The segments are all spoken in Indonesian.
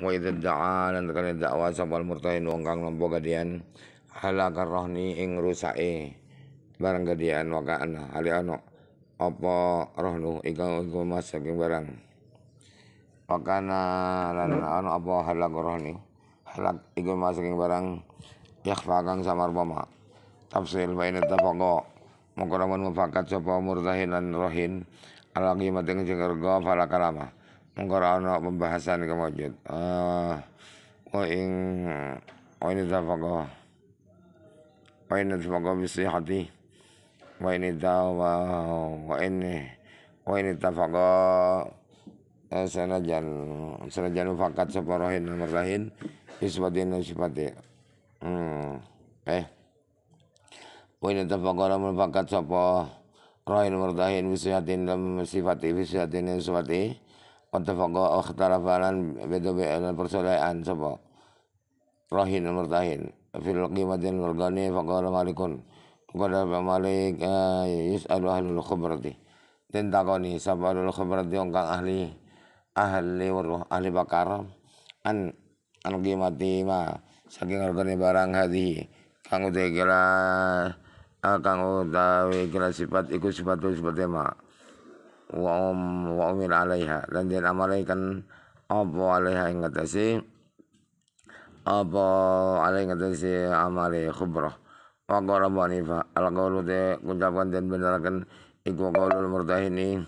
wa idza da'a lan kana dakwa sapal murtain wong kang nampa gadian halakar rohni ing rusake barang gadian wakaan ali ana apa rohnu ingkang mas saking barang wakana lan ana apa halakar rohni halak ingkang mas saking barang yakhfa kang samar pama tafsil baina tafaqa mongko ramun mufakat sapa murtahin lan rohin alagi mateng sing rega falakalama mungkar ana pembahasan kemajud, ah wa ing wa ini tafaqa wa ini tafaqa bisi hati wa ini tawa wa ini wa eh, sana jan sana fakat separohin rohin nomor lain isbatin sifati hmm eh wa ini tafaqa nomor fakat sapa rohin nomor lain wisihatin dalam sifati wisihatin sifati Watafaqa akhtarafalan beda-beda persoalan sapa rahin murtahin fil qimatin wargani faqala malikun kepada Pak Malik yus'alu ahlul khubrati dan takoni sapa ahlul khubrati wong kang ahli ahli waruh ahli bakar an an qimati ma saking organe barang hadi kang utekira kang udah kira sifat iku sifatul sifatema wa um wa umir alaiha lan den amalaikan apa alaiha ing ngatasi apa alaiha ngatasi amale khubrah wa qarabani fa al qawlu de ucapan den beneraken iku qaulul murdahini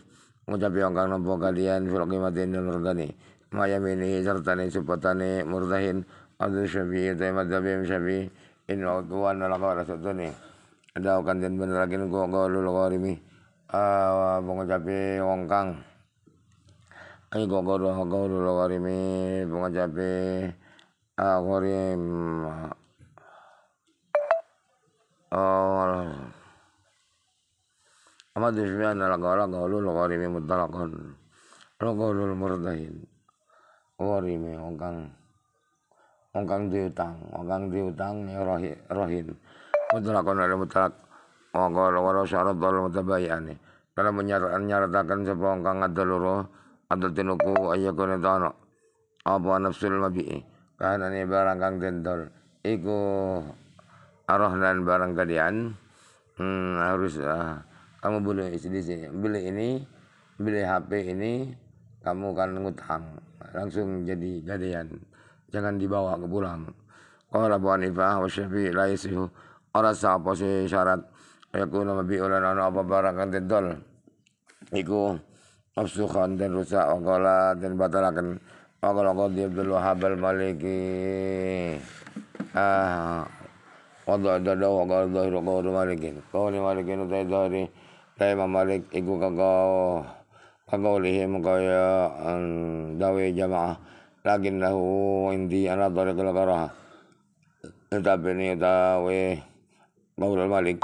ngucap yang kang nampa kalian fil qimatin murgani mayamini sertane supatane murdahin adu syafi'i ta madzhabim syafi'i in wa qawlan rasa qawla sadani ada kan den beneraken qaulul gharimi uh, mengucapi wongkang ai gogoro gogoro lo karimi mengucapi uh, karim oh Amad Ismian al-Gala Gaulu al-Gharimi Mutalakon Al-Gaulu al-Murdahin Wongkang, Ongkang Ongkang diutang Wongkang diutang ya rohin Mutalakon al-Mutalak Ongkang al-Gharimi Mutalak Ongkang al-Gharimi mutalak ongkang al gharimi dalam menyatakan sebuah kang adaluro adal tinuku ayakun tono apa nafsul mabi'i ini barang kang dendol iku arah dan barang kalian hmm, harus ah, kamu boleh di sini beli ini beli HP ini kamu kan ngutang langsung jadi gadean jangan dibawa ke pulang kalau Abu Hanifah wa Syafi'i la yasihu apa sih syarat yakuna mabi'ulan ana apa barang den dol iku absuhan dan rusak waqala dan batalakan waqala qadi Abdul Wahab al ah, Maliki ah wada dada waqala dhahiru qawlu malikin ni malikin utai dhahiri lai ya malik iku kakau lihim kaya dawe jamaah lakin lahu indi anak tarik karaha tetapi ni dawe qawlu malik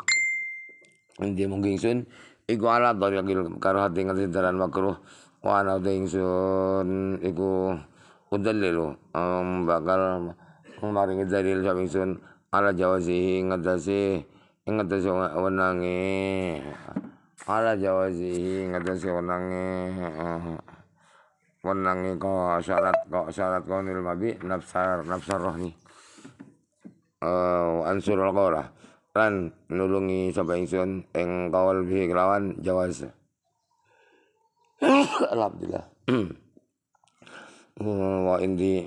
inti mung ingsun iku ala tariqil ya, hati ngerti dalan makruh wa ana te ingsun iku udallilu um, bakal maringi dalil sapa sun ala jawazi ngatasi ngatasi Wenangi ala jawazi ngatasi Wenangi Wenangi kok syarat kok syarat nil mabi nafsar nafsar rohni uh, eh, ansur al-qawrah lan nulungi sapa ingsun ing kawal bi kelawan jawas alhamdulillah hmm. wa indi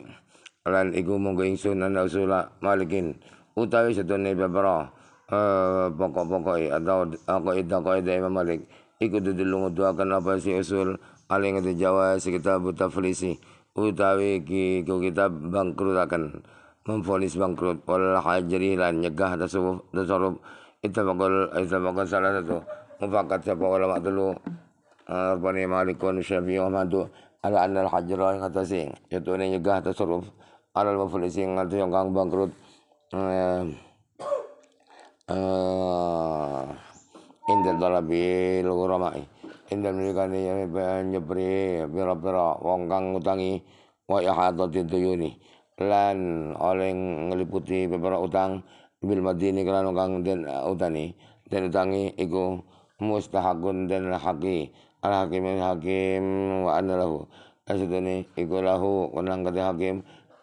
lan iku monggo ingsun ana usula malikin utawi sedone babara eh, pokok-pokok atau kaidah itu Imam Malik iku dudu nguduaken apa si usul aling jawa sekitar buta felisi utawi ki kitab akan memfonis bangkrut wal hajri lan nyegah tasawuf tasarruf itu bagol salah satu mufakat siapa ulama dulu eh, Rabbani Malikun Syafi'i Ahmadu ala anna al hajra yang kata sing itu ini nyegah tasarruf ala muflis yang ngerti yang kang bangkrut eh, eh, indah dalabi lugu ramai indel menikani yang nyebri Bira-bira wong kang ngutangi wa ihadati tuyuni lan oleh ngeliputi beberapa utang bil madini kelan kang den eh, utani den utangi iku mustahakun den haki al hakim hakim wa anna lahu asadani iku lahu kenang kata hakim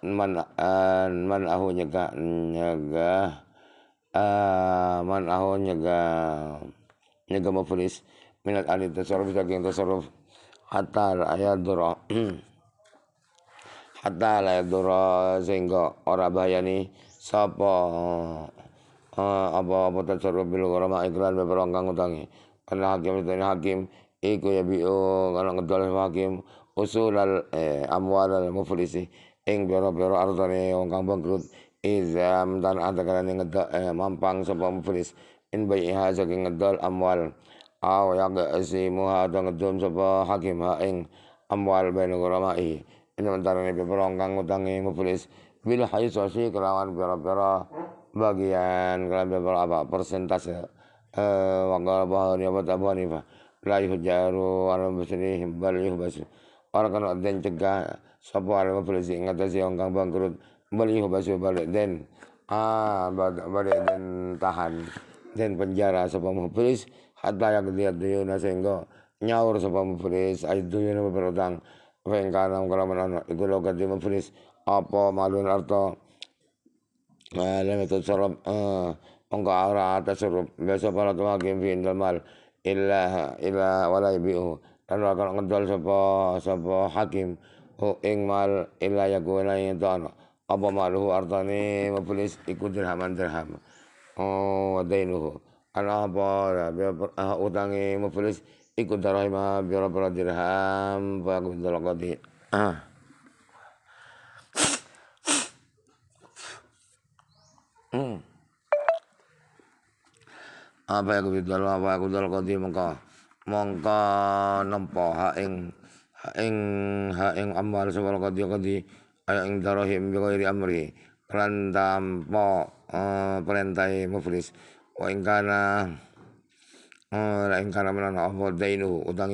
man uh, man ahu nyaga nyaga uh, eh, man ahu nyaga nyaga mafulis minat anit tasarruf saking tasarruf hatta ayadur hatta la yadura sehingga ora bayani sapa eh, apa apa tasarruf bil gharama iklan beberang kang utangi karena hakim itu hakim iku ya biu kalau ngedol hakim usul al eh, amwal al muflisi ing biro-biro artane wong kang bangkrut izam dan ada kalane ngedol eh, mampang sapa muflis in baiha saking ngedol amwal aw ya si muha dan ngedol sapa hakim ha ing amwal bain gharamai ini mentara ini perongkang utangi muflis bil hayis wasi kelawan pera-pera bagian kelawan beberapa persentase eh wakal bahani apa tabani fa hujaru yujaru ala himbal yuh yuhbas orang kana den cegah sopo ala muflis ingat si ongkang kang bangkrut bal yuhbas balik den ah balik den tahan den penjara sopo muflis hatta yang dia diyuna sehingga nyaur sapa muflis aiduyuna berutang Wengkanam kalaman anak iku logat jumlah punis apa malun arta eh, lam itu sarap engkau eh, arah atas sorop besok para tuh hakim fi mal illa illa wala ibihu lalu akan ngedol sopa hakim hu ing mal illa yakuna yang tanah apa malu maluhu artane mapulis iku dirhaman dirham oh wadainuhu ana apa eh, utangi mapulis ikut darahima ya biro biro dirham bagus dalam kodi ah hmm. apa yang kita lakukan apa kita lakukan di mongko mongko nempo haing haing haing amal sebal kodi kodi ayo ing darahim biro amri perintah po eh, perintah muflis kau ingkana la in kana man na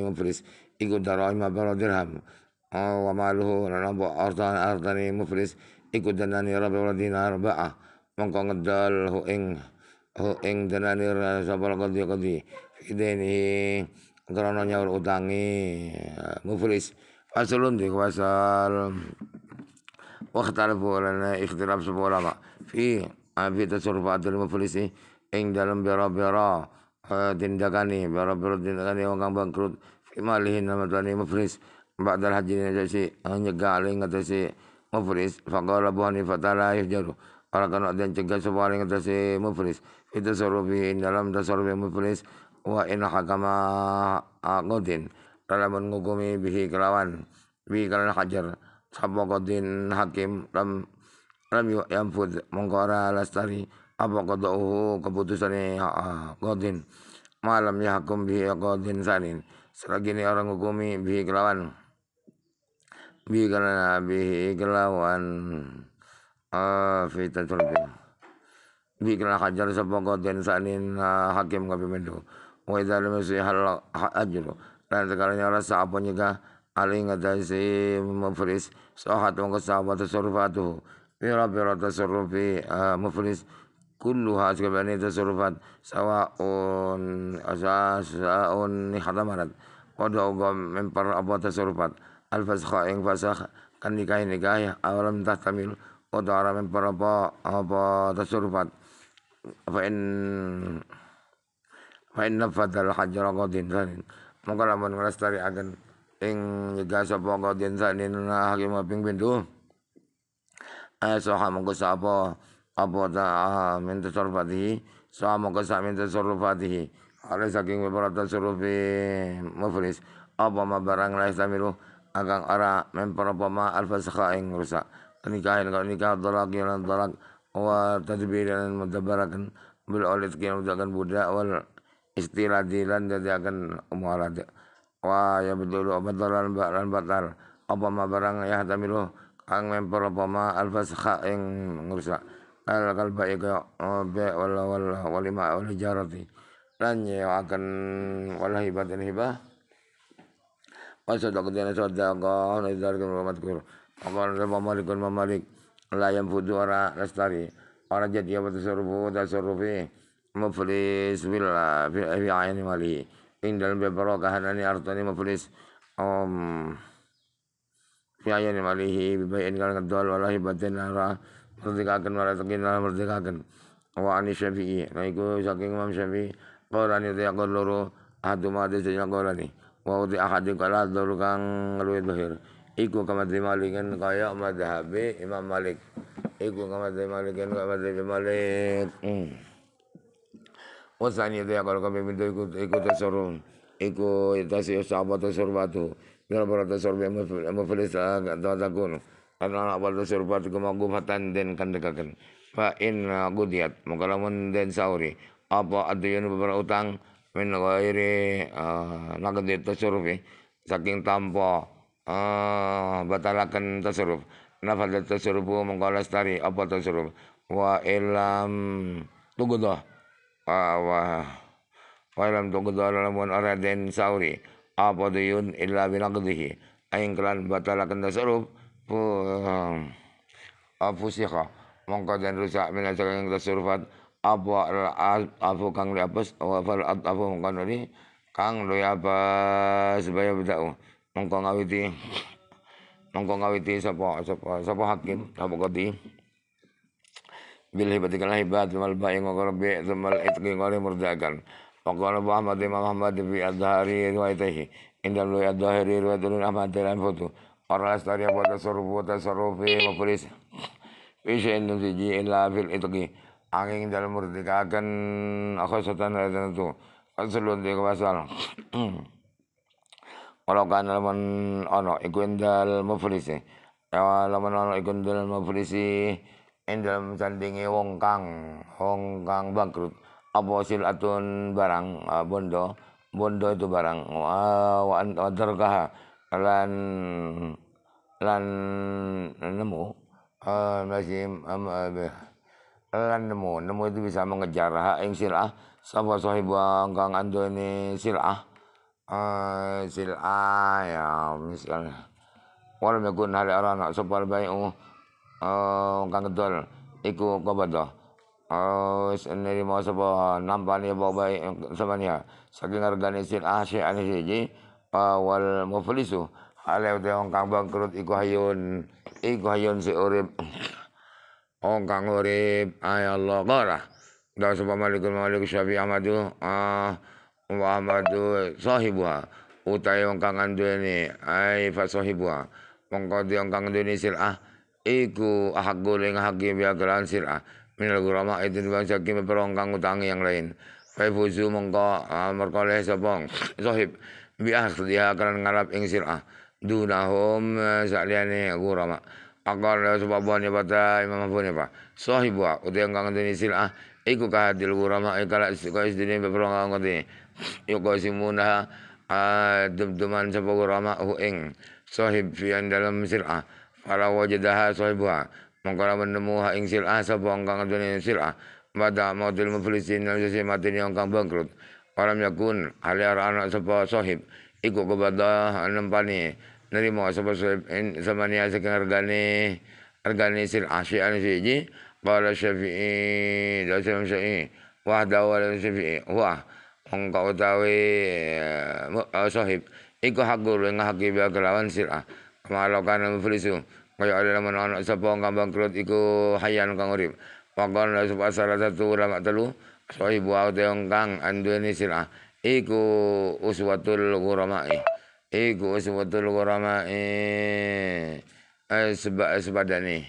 muflis iku daroi ma baro dirham wa maluhu na na bo ardan ardani iku danani rabbi wa dinar ba'a ngedal ho ing ho ing danani sabar kadhi kadhi ideni karena nyawur utangi muflis asalun di kuasal waktar bulan ikhtilaf sebulan fi abi tasurfa adil ing dalam bera bera tindakani eh, barabaru tindakan wa orang bangkrut imalihin nama tani muflis dar haji ni jasi hanya eh, galing ngatasi muflis faqala bu hanifah ta'ala yufjaru ala kana dan cegah sebuah yang si muflis itu sarufi dalam tasarufi muflis wa in hakama aqdin eh, dalam menghukumi bihi kelawan bihi kelawan hajar sabaqadin hakim lam lam yamfud mengkora lastari apa qada'uhu keputusannya ini godin malam ya hukum bi ya godin sanin selagi ini orang hukumi bi kelawan bi karena bi kelawan eh ah, fitatul bi kena hajar sebab qadin sanin hakim kami mendu wa idza lam hal ajru dan ini orang sahabat juga ali ngadasi muflis sahat mongko sahabat tasarrufatuhu rata bira tasarrufi ah, muflis kulluha asgabani tasarrufat sawaun on ni hadamarat qad uga mempar apa tasurufat al fasakha ing fasakh kan nikah nikah ya awalam tahtamil qad ara mempar apa apa tasurufat fa in fa in nafadal hajra qadin sanin tari lamun nglestari agen ing nyegah sapa qadin sanin hakim ping pindho Ayo mongko sapa ta apota min moga sa minta min tasarrufatihi ala saking beberapa tasarrufi mufris apa ma barang lain istamiru agang ara pama alfa sakha ing rusak nikah kalau nikah dalak yang dalak wa tadbir dan ya mudabarakan bil olid kian jangan budak wal dilan jadi akan umurad wa ya betul dolan baran batal apa ma barang ya tamiru kang pama alfa sakha ing rusak al kalba iku ya oh, be wal wal walima wal hijarati lan yo ya, akan wal hibat dan hibah wa sadaqa dan sadaqa nazar kan matkur amal sama malikun mamalik la yang fudu ora lestari ora jadi apa tasarrufu tasarrufi muflis billah fi aini mali In dalam beberakahanani artani muflis um fi aini Bila bi bayin kan kadal walahi batin ara merdekakan merdekakan merdekakan wa ani syafi'i nah iku saking Imam Syafi'i qalani ta yaqul loro ahadu ma de sing qalani wa uti ahadu kala dur kang luwih bahir iku kama de malikan kaya madhabe Imam Malik iku kama de malikan kama de Malik wa sani itu yaqul kama min iku iku tasarrum iku tasih sahabat tasarrubatu Bila-bila tasarrubah mafilis ah, tak takunu karena awal dosur bat gumagu fatan den kandekaken fa in diat, maka lamun den sauri apa adiyun beberapa utang min ghairi eh, nagdi tasarrufi ya. saking tampo eh, batalakan tasarruf nafad tasarrufu maka tari apa tasarruf wa ilam tugudah wa wa ilam tugudah lamun den sauri apa diyun illa binaqdihi aing kelan batalakan tasarruf Ehm, afusiha mongko den rusak min saking tersurfat apa afu kang diapus wa fal afu mongko nuli kang lu apa sebaya beda mongko ngawiti mongko ngawiti sapa sapa sapa hakim sapa kodi bil hibati kal hibat wal ba'i wa rabbi itki itqi qari murdakan Muhammad ابو احمد امام احمد في الظهري روايته عند الظهري روايه احمد foto Orang astaria wa tasarrufu wa tasarrufi mafulis. Wisya indum siji lafil fil ki Angin dalam merdekakan akhosatan radan itu. Asalun di kewasal. kalau kan laman ono iku indal muflisi. Ya laman ono iku indal muflisi. Indal sandingi wong kang. Wong kang bangkrut. Apa atun barang. Bondo. Bondo itu barang. Wa antarkaha. Wa lan lan nemu lazim eh, am eh, lan nemu nemu itu bisa mengejar hak yang silah sapa sahiba kang sila silah eh, silah ya misalnya wala orang nak sopal baik oh kang gedol iku qabada sendiri mau sebuah nampaknya bawa baik sebenarnya saking ah si ane siji wal muflisu ale de wong kang bangkrut iku hayun iku hayun si urip wong kang urip ay Allah qara da sapa malikul malik syafi amadu ah wa amadu sahibuha utai wong kang anduweni ay fa sahibuha mongko di wong kang anduweni sirah, iku hak goleng hak biya kelan sirah minal gurama itu bang sakim perong kang utangi yang lain fa fuzu mongko ah, merkoleh sapa sahib bi akhdhiha kan ngarap ing sirah dunahum eh, saliyane gurama agar eh, sebab bani bata imam pun apa sahibwa udah kang ngenteni sirah iku kahadil gurama ikala kais beprong kang ngenteni yo kasimuna eh, dum-duman sapa gurama hu ing sahib fi dalam sirah fala wajadaha sahibu mongko menemu ha ing sirah sapa kang ngenteni silah bada maudil yang lan mati mateni kang bangkrut Walam yakun haliar anak sepa sohib iku kepada nempani nerima sapa sohib in samania saking regane regane sil asyian siji qala syafi'i la syafi'i wah wa la syafi'i wah engkau tawe eh, eh, sohib iku hakul yang hakibah kelawan sirah kemalokan muflisu kaya ada lamun ana sapa kambang kerut iku hayan kang urip pakon la sapa salah satu ulama telu Sohibu teong kang anduweni sila iku uswatul ghurama'i. Iku uswatul ghurama'i. Eh, seba, eh, sebadani.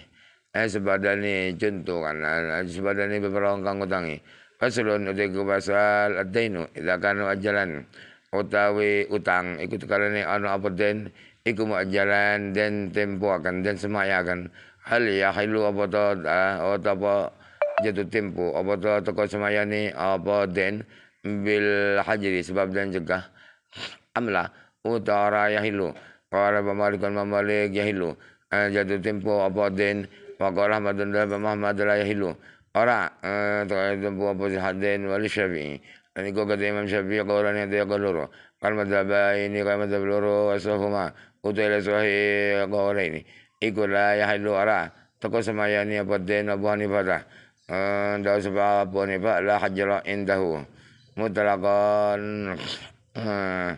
Eh sebadani contoh kan eh, sebadani beberapa kang utangi. Faslun utiku pasal adainu Ida kanu ajalan utawi utang iku tekalane anu apa den iku ajalan den tempo akan den semaya akan hal ya hilu apa ah, ta apa jatuh tempo apa telah toko semayani apa den bil hajri sebab dan cegah amla utara yahilu qala pemalikun memalik yahilu eh, jatuh tempo apa den pakola madun dalam Muhammad la yahilu Ora eh, Tukar tempo apa den wali syafi'i Dan iku kata Imam Syafi'i Qawlan yang tiga loro Kal madhaba ini Kal madhab loro Asafuma Utailah suhi Qawla ini Iku yahilu ora Tukar semayani apa den Abu Hanifah Eh, dan sebab puniba la hajra indahu mutlaqan eh,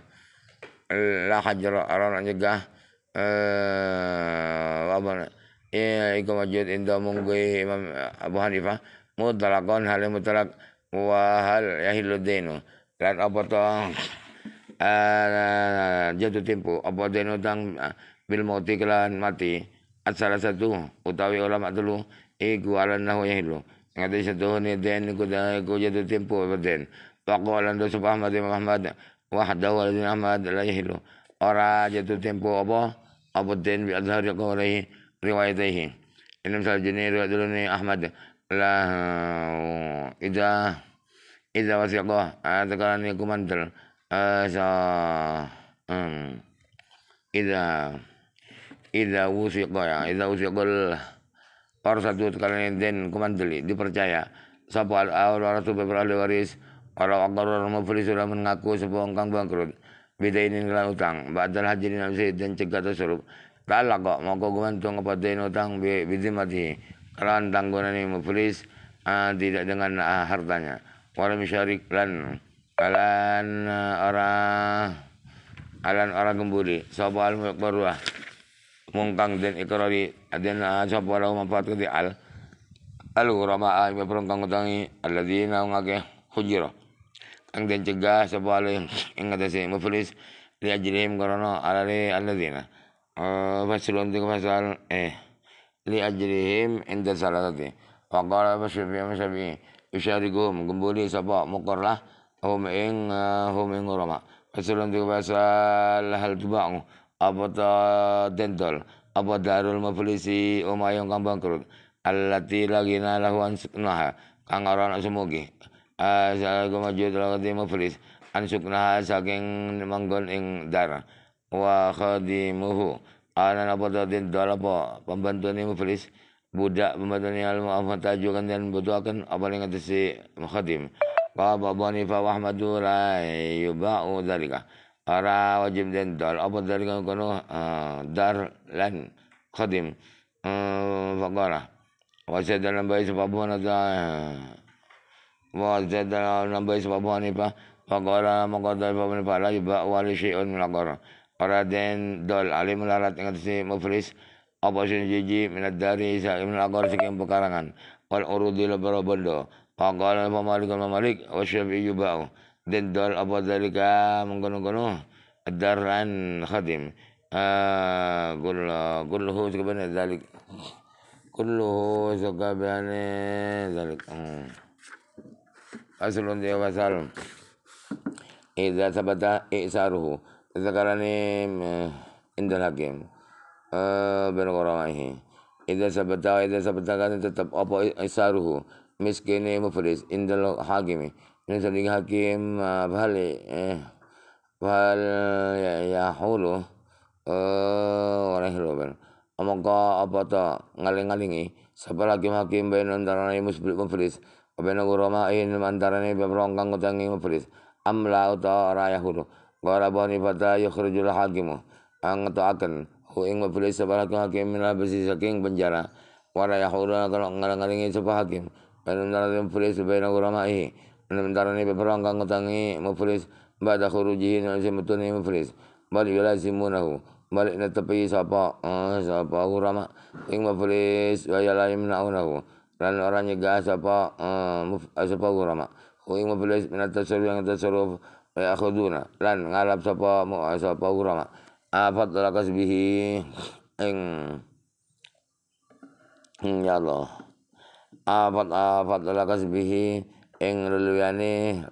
la hajra aran nyegah eh apa iya, iku majid inda munggu Imam Abu Hanifah mutlaqan hal mutlaq wa hal yahillu dinu lan apa to eh, jatuh tempo apa dinu dang bil mati kelan mati asal satu utawi ulama dulu iku alan Yahilu. Ngata sa tuho ni den ko da ko jada tempo ba den. Pakolan do sa Ahmad Imam Ahmad. Wahda wa ladin Ahmad la Ora jada tempo apa? Apa den bi adhar ya qawlahi riwayatihi. Inam sa jini riwayatuluni Ahmad. La ida ida wasiqah. Ah, ku kumantel. Ah, sa hmm. ida ida wusiqah ya. Ida wusiqah satu kalian den kumandeli dipercaya sapa al tuh beberapa waris orang orang mau beli sudah mengaku sebuah engkang bangkrut beda ini nilai utang badal haji di sayyid dan cegah suruh, Kala kok mau kau gumantung kepada utang bidi mati Kalau tanggungan ini mau beli ah, tidak dengan ah, hartanya orang syarik lan kalian ah, orang kalian orang gemburi sapa al-muqbarwah mungkang den ikrari den ajab walau mafat di al al ulama ay perungkang utangi alladzina ngake hujira kang den cegah sapa ale ing atase muflis li ajrim karena alale alladzina eh, fasilun dik fasal eh li ajrihim inda salatati faqala basyafi masyafi yusyarikum gembuli sapa mukarlah hum ing eh, hum ing ulama fasilun dik fasal hal tubang apa ta dentol apa darul maflisi yang kang bangkrut allati lagi lahu ansuknaha kang ora ana semuge assalamualaikum warahmatullahi wabarakatuh maflis ansuknaha saking manggon ing dar wa khadimuhu ana apa ta dentol apa pembantuane maflis budak pembantuane al mu'afataju kan dan butuhaken apa ning atase khadim Qaba Bani fa Ahmadu la yuba'u dhalika ara wajib dan dal apa dari kono ah, dar lan qadim eh, faqara Wajib dalam bayi sebab mana eh. Wajib dalam bayi sebab mana pa faqara maka dal sebab mana pala yuba wali syai'un melakara ara den dal alim larat ingat si mufris apa sih jiji minat dari sa'im melakar sekian pekarangan wal urudi lebara fakora faqara pemalik pemalik wa iju yuba'u للدار أبو ذلك مenggunung-gunung الدران خدم آه، قل قل هو تقبل ذلك كله تقبل ذلك أصل دي وصل إذا ثبت إئساره ذكرني آه، عند الحكيم آه بالقرآن إذا ثبت إذا ثبت كان تتبع إئساره مسكين مفلس عند الحاكم Ini tanding hakim hal eh hal eh, ya ya hulu eh orang hulu ben. Amangka apa to ngaling-ngalingi sapa hakim-hakim ben ni musbil mufris ben guromain antarane bebrong kang utangi Am amla uta ya hulu bani fata yukhrijul hakimu ang akan hu ing sapa lagi hakim min abisi saking penjara wala hulu kalau ngaling-ngalingi sapa hakim ben ni mufris ben guromain Lamtarani peperang kang ngutangi muflis ba'da khurujihi nalisi metuni muflis bal yulazimunahu balik netepi sapa eh, sapa hurama ing muflis wa yalayimnaunahu lan orang nyegah sapa eh, eh, sapa hurama ing muflis minatasuruf yang tasuruf aku yakhuduna Dan ngalap sapa sapa hurama afat lakas bihi ing ya Allah afat afat lakas bihi ing leluyane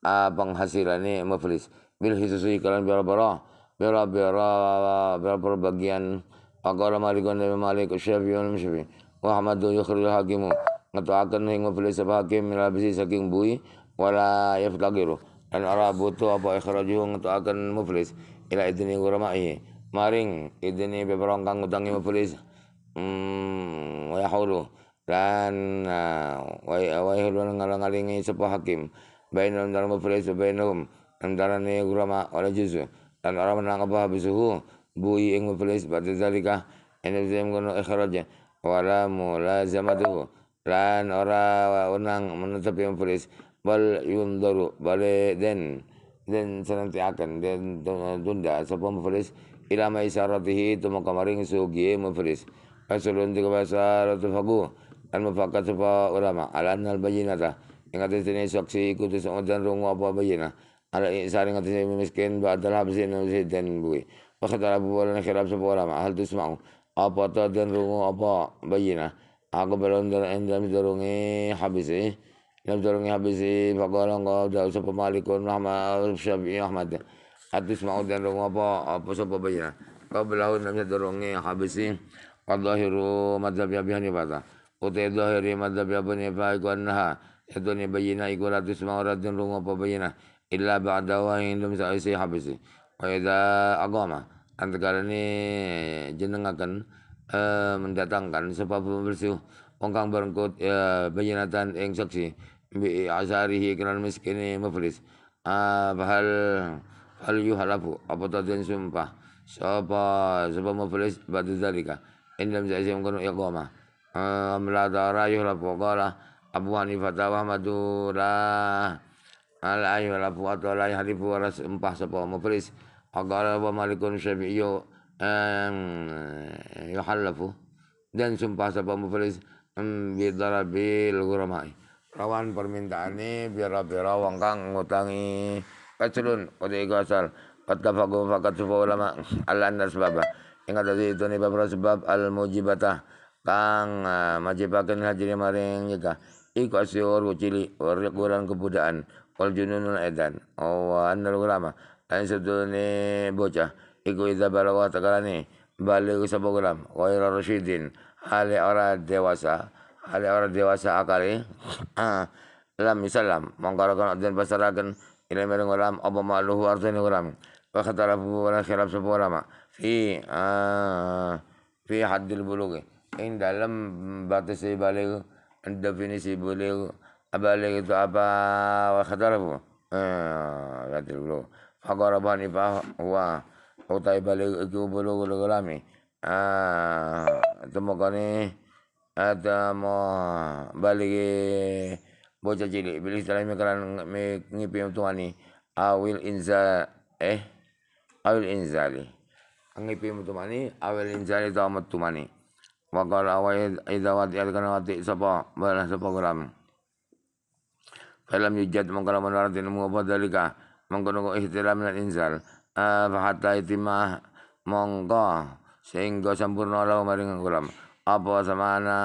uh, penghasilane muflis bil hisusui kalan bira bira bira bira bira bagian Aqala marigon dari malik syafi'un syafi'un Muhammad ahmadu yukhrijul hakimu ngatuakan ing muflis sebab hakim milabisi saking bui wala yaftagiru dan ara butuh apa ngatu akan muflis ila ma guramai maring idini beberongkang utangi muflis hmm ya yahulu dan wa nah, wa hulun ngalangalingi sapa hakim bainal dalam bainum antara antarane ulama wala juzu dan orang menang apa bisuhu bui ing berfirqah pada zalika ene zem gono ikhraja wala mulazamatu lan ora unang menetep yang berfirqah bal yundaru bale den den akan den tunda sapa berfirqah ila maisaratihi tumaka maring sugiye berfirqah Asalun tiga bahasa ratu fagu dan mufakat urama ulama alan hal bayinata yang atas ini saksi kutus dan rung apa bayinah ala insari yang atas ini miskin ba'dal habsin dan bui Fakatara buwalan khirab sapa ulama hal tusma'u apa ta dan rung apa bayinah aku belon dalam endam dorongi habis e dalam dorongi habis e eh. fakolang kau dah sapa malikun rahmat syafi'i ahmad atus mau dan rung apa apa sapa bayinah kau belum dorongi habisi habis eh. wallahi ru madzhab Abi bata Kutai dohiri madhab Abu Nifah iku annaha Itu ni bayina iku ratu semua ratin rungo apa bayina Illa ba'dawa hindum sa'isi habisi Wa idha agama Antakala ini jenengakan uh, Mendatangkan sebab pembersih Ongkang berengkut uh, ya, bayinatan yang saksi Bi asari kerana miskin muflis uh, ah, Bahal Hal yuhalafu Apa tadian sumpah Sapa Sapa muflis Badu zalika Indam sa'isi mengkono iqamah la dara yuhlab wa Abu Hanifah tawah Ahmadu al ayuh la fuat wa la hadifu wa ras empah sapa mufris qala wa malikun syafi'iyyu yuhallafu dan sumpah sapa mufris bi darabil guramai rawan permintaan ini bira-bira wong kang ngutangi kacrun kode Kata fakum fakat sufa ulama al anda sebabah Ingat tadi itu nih sebab al-mujibatah kang ah, majibakeun hadirin maring nikah ya iku asiur ucili warquran kebudaan wal jununul edan awa oh, annal ulama an sedune bocah iku iza balawa takalane balik sapa gulam ghairar rasyidin hale ora dewasa hale ora dewasa akali ah, lam misalam mengkarakan adzan pasarakan ila mereng ulam apa ma'luhu artani ulam wa khatara wa khilaf sapa ulama fi ah, fi haddil bulugi ing dalam batas balik definisi balik balik itu apa wakhtarafu fakor apa nih pak fahuwa utai balik itu bulu bulu lami ah eh, temu kani ada mau balik bocah cilik bila istilahnya keran ngipi untuk ani awil inza eh awil inzali ngipi ani awil inzali tau amat tumani Wakar awal idawati yadkan wati sapa bala sapa gram Falam yujad mengkala menaratin mengapa dalika mengkono ihtiram dan insal. Fahatta itimah mongko sehingga sempurna lau maring kuram. Apa samana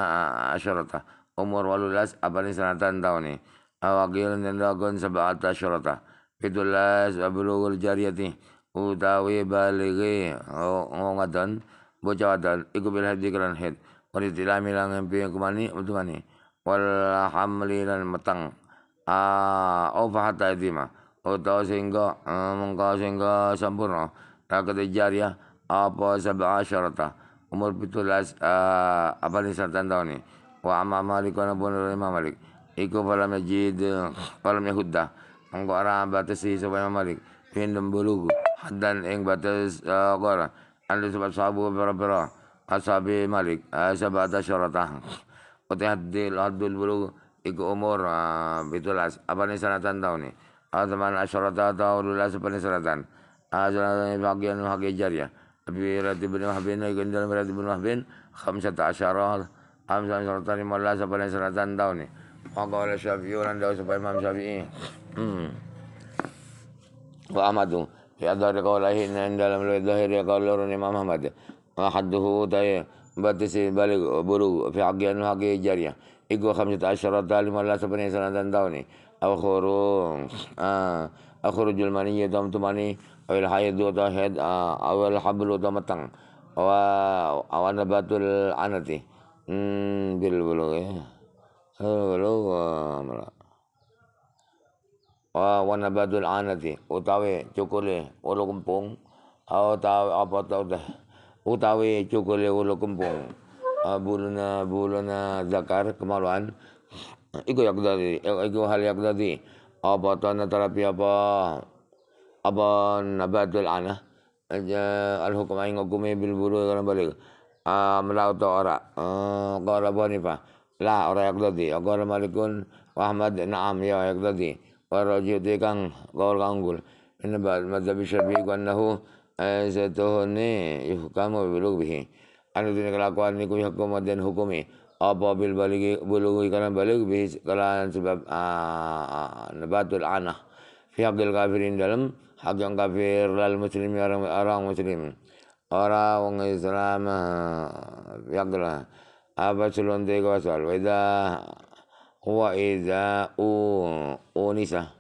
asyarata umur walulas apa ni sanatan tau ni. Awakil dan dagun sabata asyarata. Fitulas abulugul jariyati utawi baligi ngadon. Oh, oh bocah adat iku bil hadi kelan head wal tilami lan ngempi kumani utumani wal hamli lan metang a ah, au fahata idima utawa sehingga eh, mengko sehingga sampurna rakat ya apa sab'a syarata umur pitulas eh, apa nih santan tahun nih wa amma malik wa nabun imam malik iku falam yajid falam yahudda mengko ara batasi sapa malik pindem bulugu hadan ing batas uh, Al sebab sahabu pera pera ashabi Malik eh, sabat asyaratah. Utihadil hadul bulu iku umur bitulas eh, apa nih sanatan tahun ni Ataman ah, asyaratah tahun lulas apa nih sanatan. Asyaratah ah, bagian hakijar ya. Abi Rati bin Wahbin iku dalam Rati bin Wahbin khamsata asyaratah. Hamzah asyaratah lima belas apa nih sanatan tahun nih. Maka oleh Syafi'i orang dawa supaya Imam Syafi'i. Hmm. Wa في أظهر قوله إن عند الأمر الظاهر يقول الإمام أحمد وحده طيب باتسي بالغ بلوغ في حقي أنه حقي جارية إقوى خمسة عشر تعلم الله سبحانه سنة دوني أو خروج آه أخرج المنية دوم تماني أو الحيض وتهد آه، أو الحبل وتمتن أو أو نبات العنتي بالبلوغ البلوغ آه، badul ana anati utawi cukule ulu kempung utawi apa tau udah utawi cukule ulu kempung ah, buluna buluna zakar kemaluan iku yak dadi iku hal yak dadi apa tanah terapi apa apa nabatul anah al hukum aing hukumi bil bulu kana balik ah, melau to ora qala ah, bonifa la ora yak dadi qala malikun Ahmad na'am ya yak ورجدكن غورغانغول إن بعد مذهب الشربيك وأنه زيتوني يحكم بلغبه أن الدين كلا قوانين كوي حكم الدين حكمي أبا بالبلغ بلغ كلام بلغ به كلام سبب نبات العنة في حق الكافرين dalam hak yang kafir lal muslim orang orang muslim orang Islam ya Allah apa sulon dego asal weda wa idza unisa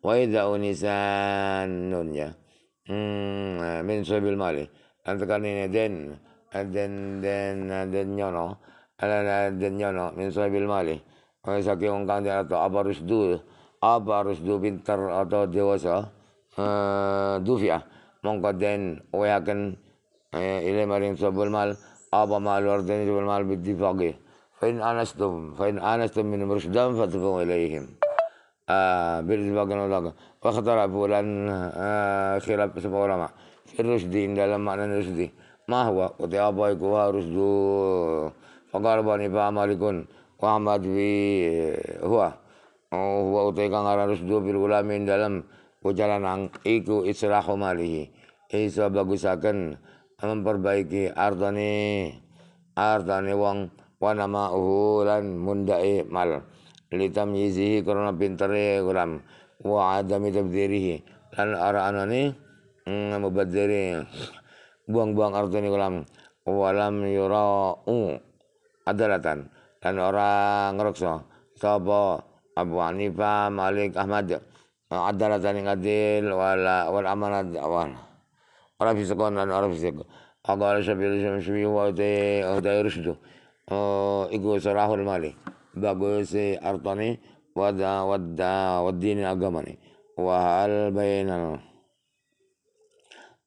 wa idza nun ya hmm, min sabil mali antakarni den den den den nyono ala den nyono min sabil mali wa saki wong dia to abarus du abarus du pintar atau dewasa uh, dufia mongko den weaken uh, e, ile maring sabul mal apa mal warden sabul mal bidifaqi Fa'in anastum, fa'in anastum min rusdam fatukum ilaihim. Beritbakan ulama. Fakhtara bulan khilaf semua ulama. di dalam makna rusdi. Mahwa uti apa iku rusdu. Fakar bani fa'amalikun. Wa Muhammad bi huwa. Huwa uti kang aran rusdu bil ulama dalam ang iku israhu malihi. Isa bagusakan memperbaiki ardani ardani wong wa nama uhulan mundai mal litam yizihi karena pintare gulam wa adami tabdirihi lan ara'ana ni mubadiri buang-buang harta ni gulam walam yura'u adalatan dan orang ngerokso sapa Abu Hanifah Malik Ahmad adalatan yang adil wala wal amanat awal orang fisikon dan orang fisik agar ada syafi'i syafi'i wa utai Eh, iku sarahul mali bagus e artani wada wada waddini agamani wahal bainal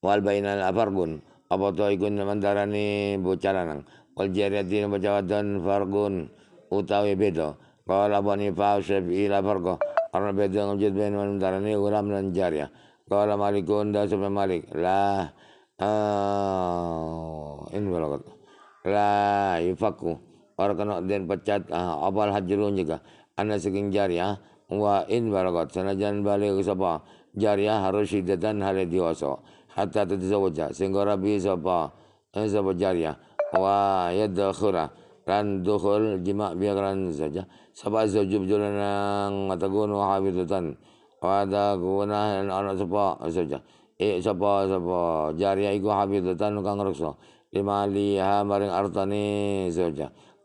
wal bainal afargun apa tu ikun mandarani bocaranang wal jariatin bacawadan fargun utawi bedo kala bani fausif ila fargo karena beda ngajid naman mandarani ulam dan jariah kala malikun dasub malik lah ah ini berlaku la yufaku orang kena den pecat ah, abal hajrun juga anda saking ya wa in sana sanajan balik sapa ya harus sidatan hal diwaso hatta tadzawaja sehingga rabi sapa eh, sapa ya wa yadkhura ran dukhul jima biaran saja sapa zujub julanang atagun wa habidatan wa da guna anak sapa saja eh sapa sapa jariah iku habidatan kang reksa lima liha maring artane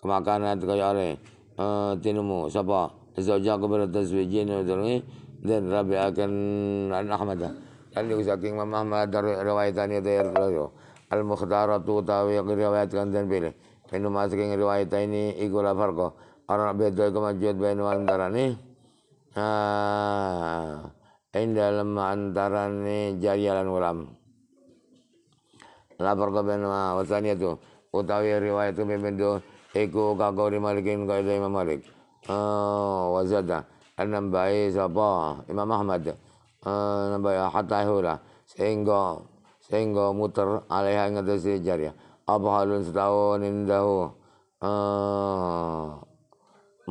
kemakanan itu kaya are eh, tinumu sapa zoja kepada tazwijin ini dan rabi akan an ahmad dan juga saking mama Ahmad ya dari al mukhtaratu tawi riwayat dan pilih Minum masuk riwayat ini ikulah farko orang beda kemajuan bainu ini. ah ini dalam ini jari jalan ulam la farqa bainahuma wa thaniyatu utawi riwayat itu tu iku kagori malikin kaido Imam Malik ah, wa enam an-nambai Imam Ahmad ah, nambai hatta hura sehingga sehingga muter alaiha si jaria. apa halun setahun indahu ah,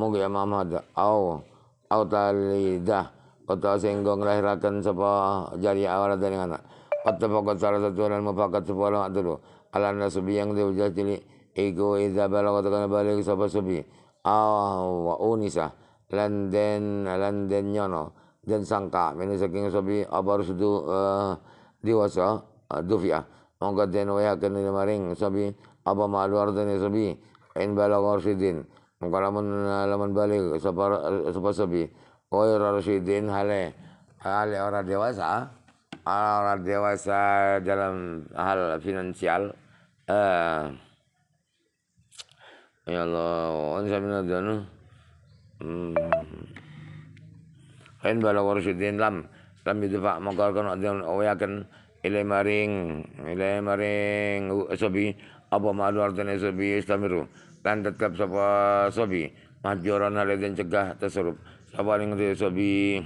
mungkin Imam Ahmad au au dah. Kota sehingga ngelahirakan sebuah jari awal dari anak Hatta salah satu tuhanan mufakat sepuluh adulu. anda subi yang dia diujar cili. ego. iza kata kena balik sopa subi. Aw wa oh unisa. Landen, landen nyono. Dan sangka. Mini saking subi abar sudu eh, diwasa. Eh, Dufia. Mongkat den wayakan ini maring subi. Aba ma'alu ardani subi. In balak arsidin. Mongkat laman laman balik sopa subi. Koyra arsidin hale. Hale orang dewasa orang dewasa dalam hal finansial eh ya Allah on min adzanu kain bala warshidin lam lam yudfa maka kana adzan awayakan ile maring ile maring sobi apa malu artan sobi istamiru dan tetap sapa sobi majoran hal dan cegah tersurup sapa ning sobi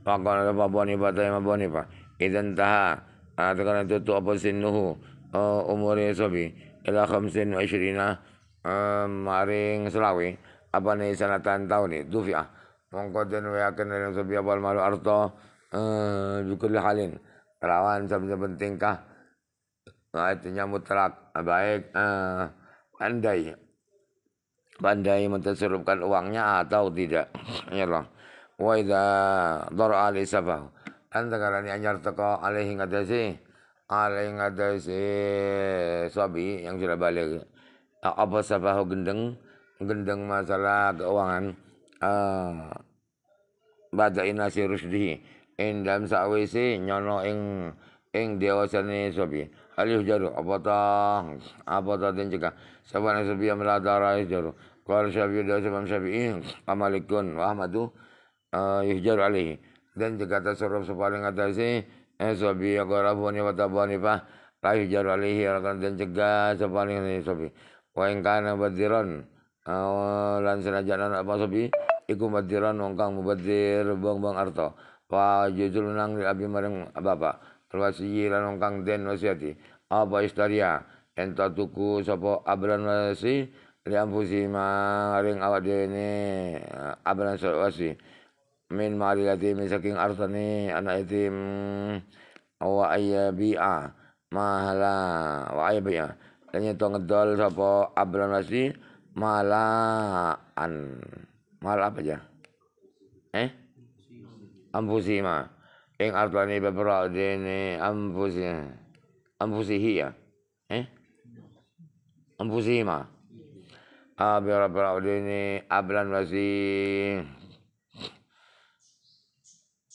pakai apa bani batai boni pak idantaha atakana tutu apa sinuhu umure sobi ila khamsin ishrina e, maring selawi, apa nih sanatan tahun nih Dufia. mongko wa yakin dari sobi apa malu arto bikul e, halin rawan saben pentingkah tingkah artinya mutlak baik Bandai, e, pandai mentasarrufkan uangnya atau tidak ya Allah wa idza li safahu antakarani anyar teka alaihi ngatasi alaihi ngatasi sobi yang sudah balik eh, apa sabahu gendeng gendeng masalah keuangan uh, eh, bada inasi rusdi indam dalam sakwisi nyono ing ing dewasane sobi alih jaru apa ta apa ta den cegah sabana sobi meladara jaru qala syafi'i da sabam syafi'i amalikun wa ahmadu uh, eh, yuhjaru alaihi dan jagata surup sepaling atasi esobi ya korabuni watabuni pah layu jaralihi rakan dan cegah sepaling ini sobi wa ingkana badiron lan senajan anak apa sobi iku badiron wongkang mubadir buang buang arto wa jujul nang di abi maring bapak terwasiyi lan wongkang den wasiati apa istaria enta tuku sapa abran wasi li ampusi maring awak dhewe abran wasi min mali yatim saking artane anak yatim wa ayyabi'a mahala wa ayyabi'a dan itu ngedol sapa abran wasi an, mal apa ya? eh Ambusi ma ing artane bebra dene ambusi ambusi ya eh Ambusi ma? Abi bra dene ablan wasi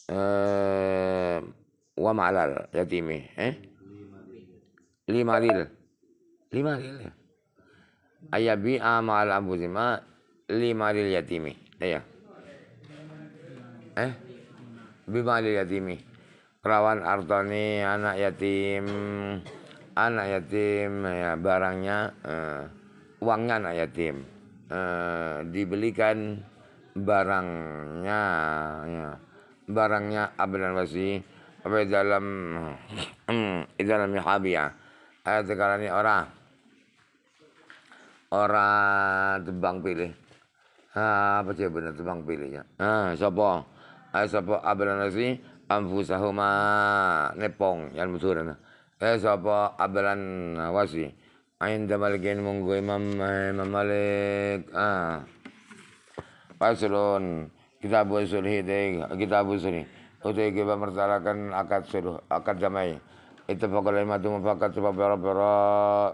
uh, wa ma'lal yatimi eh lima lil lima lil ya ayabi amal abu zima lima lil yatimi ayah, eh bima lil yatimi rawan artoni anak yatim anak yatim ya barangnya eh, uangnya anak yatim eh, dibelikan barangnya ya barangnya abdan wasi apa dalam hmm, dalam mihabia ayat sekarang ini orang orang tebang pilih apa sih benar tebang pilihnya ah siapa ah siapa abdan wasi sahuma nepong yang musuhnya kan? eh siapa abdan wasi ain ملك munggu imam imam malik ah kita suri sulhi kita buat suri untuk kita mertalakan akad suruh akad jamai pokok lima tuh mufakat pera pera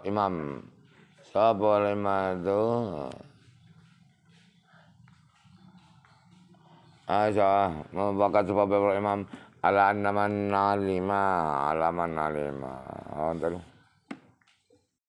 imam lima tuh aja mufakat coba pera imam ala naman alima alaman alima wonten